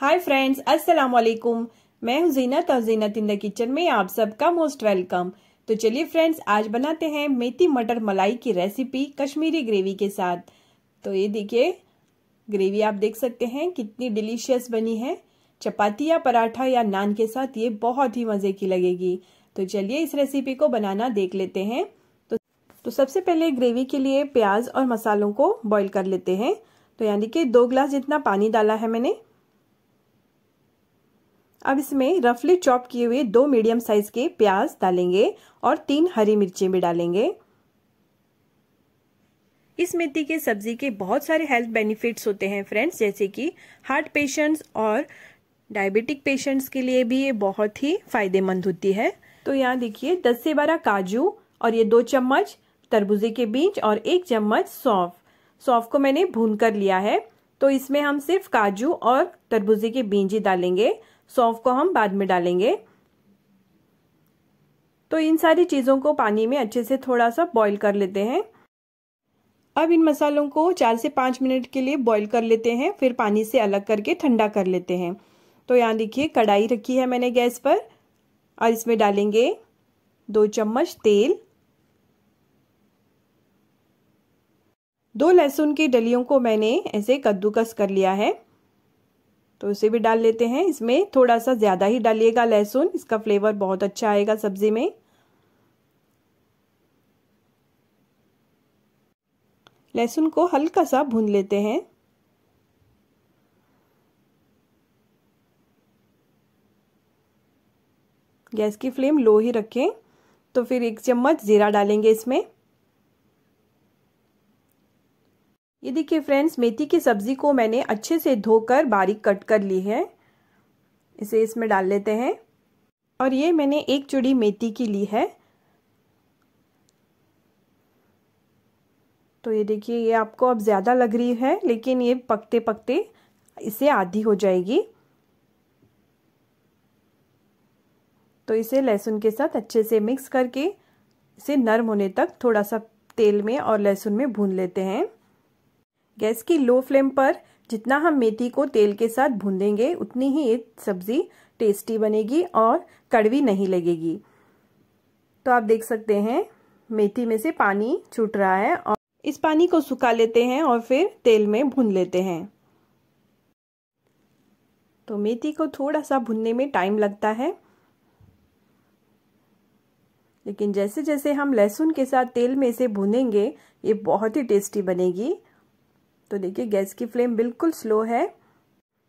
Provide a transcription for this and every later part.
hi friends अस्सलाम वालेकुम मैं हूं जीनत और जीनत इन द किचन में आप सबका मोस्ट वेलकम तो चलिए फ्रेंड्स आज बनाते हैं मेथी मटर मलाई की रेसिपी कश्मीरी ग्रेवी के साथ तो ये देखिए ग्रेवी आप देख सकते हैं कितनी डिलीशियस बनी है चपाती या पराठा या नान के साथ ये बहुत ही मज़े की लगेगी तो चलिए इस रेसिपी को बनाना देख लेते हैं तो तो सबसे पहले ग्रेवी के लिए प्याज और मसालों को बॉईल कर लेते हैं तो यानी कि दो ग्लास जितना पानी डाला है मैंने अब इसमें रफली चॉप किए हुए दो मीडियम साइज के प्याज डालेंगे और तीन हरी मिर्ची भी डालेंगे इस मेथी के सब्जी के बहुत सारे हेल्थ बेनिफिट्स होते हैं फ्रेंड्स जैसे कि हार्ट पेशेंट्स और डायबिटिक पेशेंट्स के लिए भी ये बहुत ही फायदेमंद होती है तो यहाँ देखिए 10 से 12 काजू और ये दो चम्मच तरबूजे के बीज और एक चम्मच सौंफ सौंफ को मैंने भून कर लिया है तो इसमें हम सिर्फ काजू और तरबूजे के बीज ही डालेंगे सौंफ को हम बाद में डालेंगे तो इन सारी चीज़ों को पानी में अच्छे से थोड़ा सा बॉईल कर लेते हैं अब इन मसालों को चार से पाँच मिनट के लिए बॉईल कर लेते हैं फिर पानी से अलग करके ठंडा कर लेते हैं तो यहाँ देखिए कढ़ाई रखी है मैंने गैस पर और इसमें डालेंगे दो चम्मच तेल दो लहसुन की डलियों को मैंने ऐसे कद्दूकस कर लिया है तो उसे भी डाल लेते हैं इसमें थोड़ा सा ज़्यादा ही डालिएगा लहसुन इसका फ्लेवर बहुत अच्छा आएगा सब्ज़ी में लहसुन को हल्का सा भून लेते हैं गैस की फ्लेम लो ही रखें तो फिर एक चम्मच ज़ीरा डालेंगे इसमें ये देखिए फ्रेंड्स मेथी की सब्ज़ी को मैंने अच्छे से धोकर बारीक कट कर ली है इसे इसमें डाल लेते हैं और ये मैंने एक चुड़ी मेथी की ली है तो ये देखिए ये आपको अब ज़्यादा लग रही है लेकिन ये पकते पकते इसे आधी हो जाएगी तो इसे लहसुन के साथ अच्छे से मिक्स करके इसे नरम होने तक थोड़ा सा तेल में और लहसुन में भून लेते हैं गैस की लो फ्लेम पर जितना हम मेथी को तेल के साथ भूनेंगे उतनी ही ये सब्ज़ी टेस्टी बनेगी और कड़वी नहीं लगेगी तो आप देख सकते हैं मेथी में से पानी छूट रहा है और इस पानी को सुखा लेते हैं और फिर तेल में भून लेते हैं तो मेथी को थोड़ा सा भुनने में टाइम लगता है लेकिन जैसे जैसे हम लहसुन के साथ तेल में इसे भुनेंगे ये बहुत ही टेस्टी बनेगी तो देखिए गैस की फ्लेम बिल्कुल स्लो है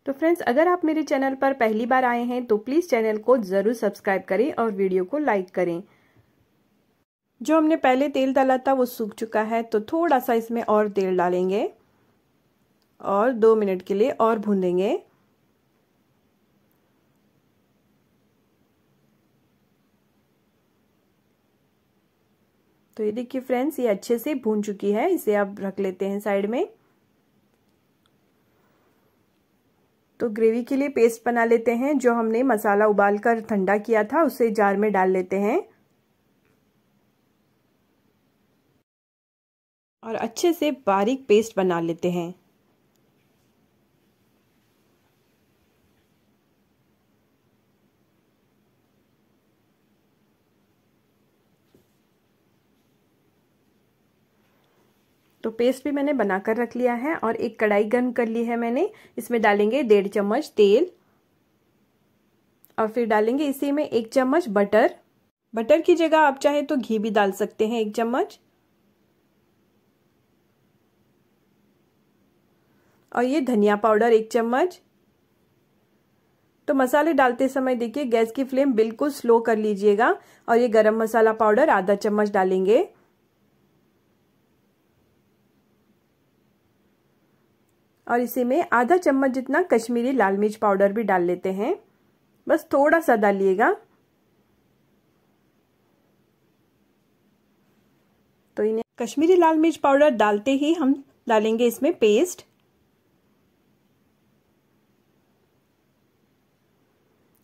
तो फ्रेंड्स अगर आप मेरे चैनल पर पहली बार आए हैं तो प्लीज़ चैनल को ज़रूर सब्सक्राइब करें और वीडियो को लाइक करें जो हमने पहले तेल डाला था वो सूख चुका है तो थोड़ा सा इसमें और तेल डालेंगे और दो मिनट के लिए और देंगे तो ये देखिए फ्रेंड्स ये अच्छे से भून चुकी है इसे आप रख लेते हैं साइड में तो ग्रेवी के लिए पेस्ट बना लेते हैं जो हमने मसाला उबाल कर ठंडा किया था उसे जार में डाल लेते हैं और अच्छे से बारीक पेस्ट बना लेते हैं तो पेस्ट भी मैंने बनाकर रख लिया है और एक कढ़ाई गर्म कर ली है मैंने इसमें डालेंगे डेढ़ चम्मच तेल और फिर डालेंगे इसी में एक चम्मच बटर बटर की जगह आप चाहे तो घी भी डाल सकते हैं एक चम्मच और ये धनिया पाउडर एक चम्मच तो मसाले डालते समय देखिए गैस की फ्लेम बिल्कुल स्लो कर लीजिएगा और ये गरम मसाला पाउडर आधा चम्मच डालेंगे और इसी में आधा चम्मच जितना कश्मीरी लाल मिर्च पाउडर भी डाल लेते हैं बस थोड़ा सा डालिएगा तो इन्हें कश्मीरी लाल मिर्च पाउडर डालते ही हम डालेंगे इसमें पेस्ट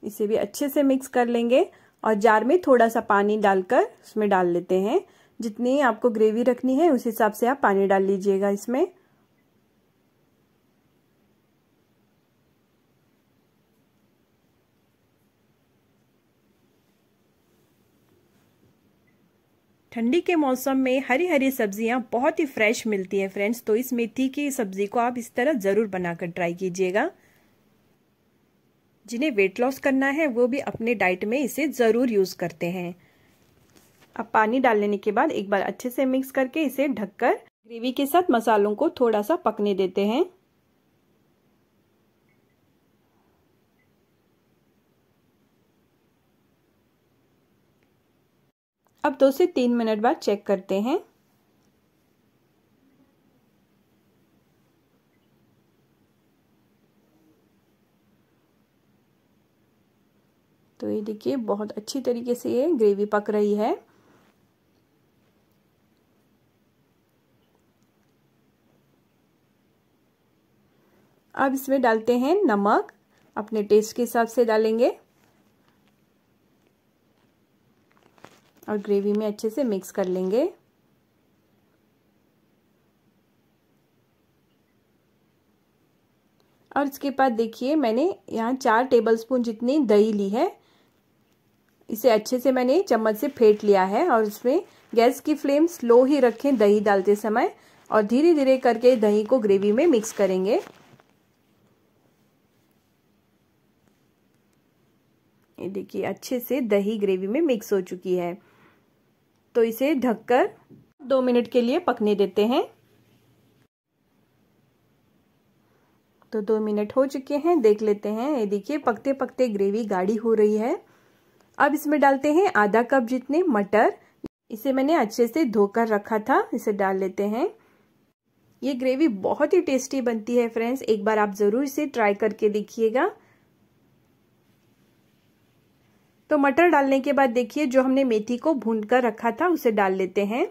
इसे भी अच्छे से मिक्स कर लेंगे और जार में थोड़ा सा पानी डालकर उसमें डाल लेते हैं जितनी आपको ग्रेवी रखनी है उस हिसाब से आप पानी डाल लीजिएगा इसमें ठंडी के मौसम में हरी हरी सब्जियां बहुत ही फ्रेश मिलती है फ्रेंड्स तो इस मेथी की सब्जी को आप इस तरह ज़रूर बनाकर ट्राई कीजिएगा जिन्हें वेट लॉस करना है वो भी अपने डाइट में इसे ज़रूर यूज़ करते हैं अब पानी डाल लेने के बाद एक बार अच्छे से मिक्स करके इसे ढककर ग्रेवी के साथ मसालों को थोड़ा सा पकने देते हैं अब दो से तीन मिनट बाद चेक करते हैं तो ये देखिए बहुत अच्छी तरीके से ये ग्रेवी पक रही है अब इसमें डालते हैं नमक अपने टेस्ट के हिसाब से डालेंगे और ग्रेवी में अच्छे से मिक्स कर लेंगे और इसके बाद देखिए मैंने यहाँ चार टेबलस्पून जितनी दही ली है इसे अच्छे से मैंने चम्मच से फेंट लिया है और इसमें गैस की फ्लेम स्लो ही रखें दही डालते समय और धीरे धीरे करके दही को ग्रेवी में मिक्स करेंगे ये देखिए अच्छे से दही ग्रेवी में मिक्स हो चुकी है तो इसे ढककर दो मिनट के लिए पकने देते हैं तो दो मिनट हो चुके हैं देख लेते हैं ये देखिए पकते पकते ग्रेवी गाढ़ी हो रही है अब इसमें डालते हैं आधा कप जितने मटर इसे मैंने अच्छे से धोकर रखा था इसे डाल लेते हैं ये ग्रेवी बहुत ही टेस्टी बनती है फ्रेंड्स एक बार आप ज़रूर इसे ट्राई करके देखिएगा तो मटर डालने के बाद देखिए जो हमने मेथी को भून कर रखा था उसे डाल लेते हैं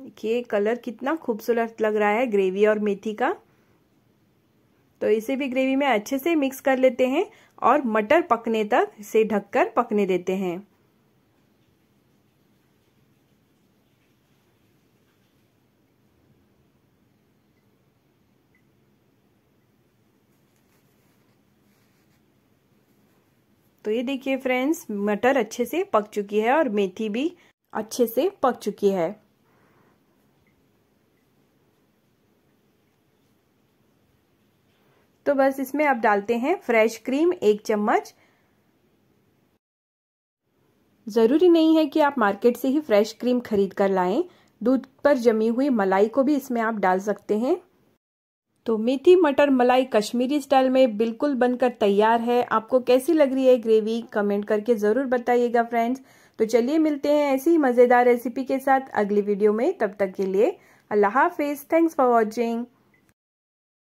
देखिए कलर कितना खूबसूरत लग रहा है ग्रेवी और मेथी का तो इसे भी ग्रेवी में अच्छे से मिक्स कर लेते हैं और मटर पकने तक इसे ढककर पकने देते हैं तो ये देखिए फ्रेंड्स मटर अच्छे से पक चुकी है और मेथी भी अच्छे से पक चुकी है तो बस इसमें आप डालते हैं फ्रेश क्रीम एक चम्मच ज़रूरी नहीं है कि आप मार्केट से ही फ्रेश क्रीम खरीद कर लाएं दूध पर जमी हुई मलाई को भी इसमें आप डाल सकते हैं तो मेथी मटर मलाई कश्मीरी स्टाइल में बिल्कुल बनकर तैयार है आपको कैसी लग रही है ग्रेवी कमेंट करके ज़रूर बताइएगा फ्रेंड्स तो चलिए मिलते हैं ऐसी मज़ेदार रेसिपी के साथ अगली वीडियो में तब तक के लिए अल्लाह हाफिज़ थैंक्स फॉर वॉचिंग